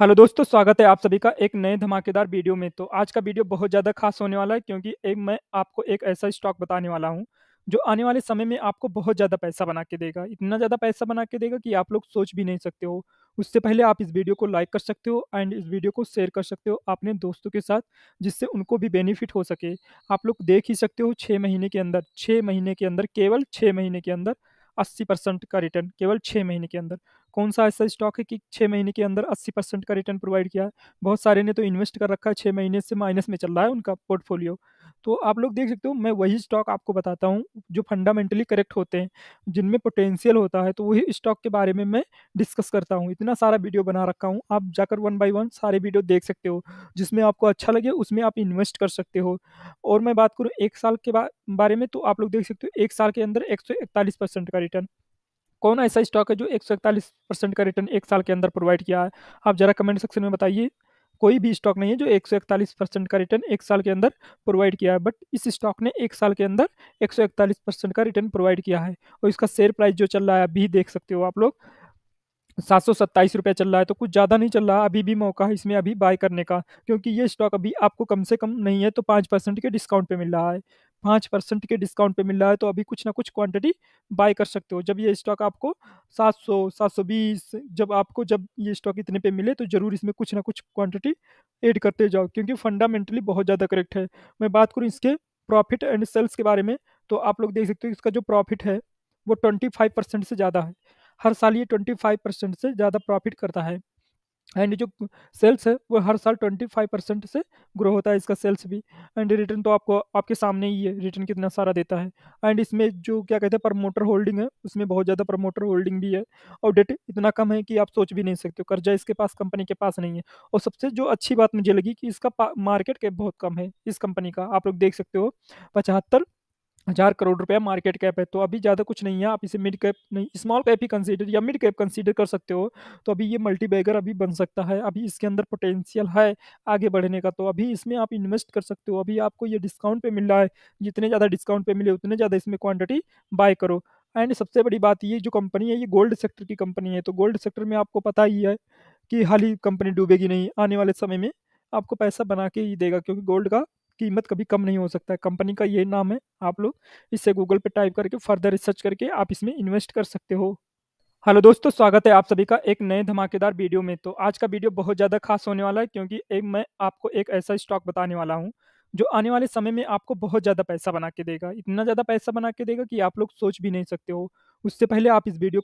hello दोस्तों स्वागत है आप सभी का एक नए धमाकेदार वीडियो में तो आज का वीडियो बहुत ज़्यादा खास होने वाला है क्योंकि एक मैं आपको एक ऐसा स्टॉक बताने वाला हूं जो आने वाले समय में आपको बहुत ज़्यादा पैसा बना के देगा इतना ज़्यादा पैसा बना के देगा कि आप लोग सोच भी नहीं सकते हो उससे पहले आप इस वीडियो को लाइक कर सकते हो एंड इस वीडियो को शेयर कर सकते हो अपने दोस्तों के साथ जिससे उनको भी बेनिफिट हो सके आप लोग देख ही सकते हो छः महीने के अंदर छः महीने के अंदर केवल छः महीने के अंदर अस्सी परसेंट का रिटर्न केवल छः महीने के अंदर कौन सा ऐसा स्टॉक है कि छः महीने के अंदर अस्सी परसेंट का रिटर्न प्रोवाइड किया है बहुत सारे ने तो इन्वेस्ट कर रखा है छः महीने से माइनस में चल रहा है उनका पोर्टफोलियो तो आप लोग देख सकते हो मैं वही स्टॉक आपको बताता हूँ जो फंडामेंटली करेक्ट होते हैं जिनमें पोटेंशियल होता है तो वही स्टॉक के बारे में मैं डिस्कस करता हूँ इतना सारा वीडियो बना रखा हूँ आप जाकर वन बाई वन सारे वीडियो देख सकते हो जिसमें आपको अच्छा लगे उसमें आप इन्वेस्ट कर सकते हो और मैं बात करूँ एक साल के बा, बारे में तो आप लोग देख सकते हो एक साल के अंदर एक का रिटर्न कौन ऐसा स्टॉक है जो एक परसेंट का रिटर्न एक साल के अंदर प्रोवाइड किया है आप ज़रा कमेंट सेक्शन में बताइए कोई भी स्टॉक नहीं है जो एक परसेंट का रिटर्न एक साल के अंदर प्रोवाइड किया है बट इस स्टॉक ने एक साल के अंदर एक परसेंट का रिटर्न प्रोवाइड किया है और इसका शेयर प्राइस जो चल रहा है अभी देख सकते हो आप लोग सात सौ सत्ताईस रुपये चल रहा है तो कुछ ज़्यादा नहीं चल रहा अभी भी मौका है इसमें अभी बाय करने का क्योंकि ये स्टॉक अभी आपको कम से कम नहीं है तो पाँच परसेंट के डिस्काउंट पे मिल रहा है पाँच परसेंट के डिस्काउंट पे मिल रहा है तो अभी कुछ ना कुछ क्वांटिटी बाय कर सकते हो जब ये स्टॉक आपको सात सौ सात सौ बीस जब आपको जब ये स्टॉक इतने पे मिले तो ज़रूर इसमें कुछ ना कुछ क्वांटिटी ऐड करते जाओ क्योंकि फंडामेंटली बहुत ज़्यादा करेक्ट है मैं बात करूँ इसके प्रॉफिट एंड सेल्स के बारे में तो आप लोग देख सकते हो इसका जो प्रॉफिट है वो ट्वेंटी फाइव परसेंट से ज़्यादा है हर साल ये ट्वेंटी फाइव परसेंट से ज़्यादा प्रॉफिट करता है एंड जो सेल्स है वो हर साल ट्वेंटी फाइव परसेंट से ग्रो होता है इसका सेल्स भी एंड रिटर्न तो आपको आपके सामने ही है रिटर्न कितना सारा देता है एंड इसमें जो क्या कहते हैं प्रमोटर होल्डिंग है उसमें बहुत ज़्यादा प्रमोटर होल्डिंग भी है और डेट इतना कम है कि आप सोच भी नहीं सकते हो कर्जा इसके पास कंपनी के पास नहीं है और सबसे जो अच्छी बात मुझे लगी कि इसका मार्केट कैप बहुत कम है इस कंपनी का आप लोग देख सकते हो पचहत्तर हज़ार करोड़ रुपया मार्केट कैप है तो अभी ज़्यादा कुछ नहीं है आप इसे मिड कैप नहीं स्मॉल कैप ही कंसीडर या मिड कैप कंसीडर कर सकते हो तो अभी ये मल्टी बैगर अभी बन सकता है अभी इसके अंदर पोटेंशियल है आगे बढ़ने का तो अभी इसमें आप इन्वेस्ट कर सकते हो अभी आपको ये डिस्काउंट पर मिल रहा है जितने ज़्यादा डिस्काउंट पर मिले उतने ज़्यादा इसमें क्वान्टिटी बाय करो एंड सबसे बड़ी बात ये जो कंपनी है ये गोल्ड सेक्टर की कंपनी है तो गोल्ड सेक्टर में आपको पता ही है कि हाल ही कंपनी डूबेगी नहीं आने वाले समय में आपको पैसा बना के ही देगा क्योंकि गोल्ड का कीमत कभी कम नहीं हो सकता है कंपनी का ये नाम है आप लोग इससे गूगल पे टाइप करके फर्दर रिसर्च करके आप इसमें इन्वेस्ट कर सकते हो हेलो दोस्तों स्वागत है आप सभी का एक नए धमाकेदार वीडियो में तो आज का वीडियो बहुत ज़्यादा खास होने वाला है क्योंकि एक मैं आपको एक ऐसा स्टॉक बताने वाला हूँ जो आने वाले समय में आपको बहुत ज़्यादा पैसा बना के देगा इतना ज़्यादा पैसा बना के देगा कि आप लोग सोच भी नहीं सकते हो उससे पहले आप इस वीडियो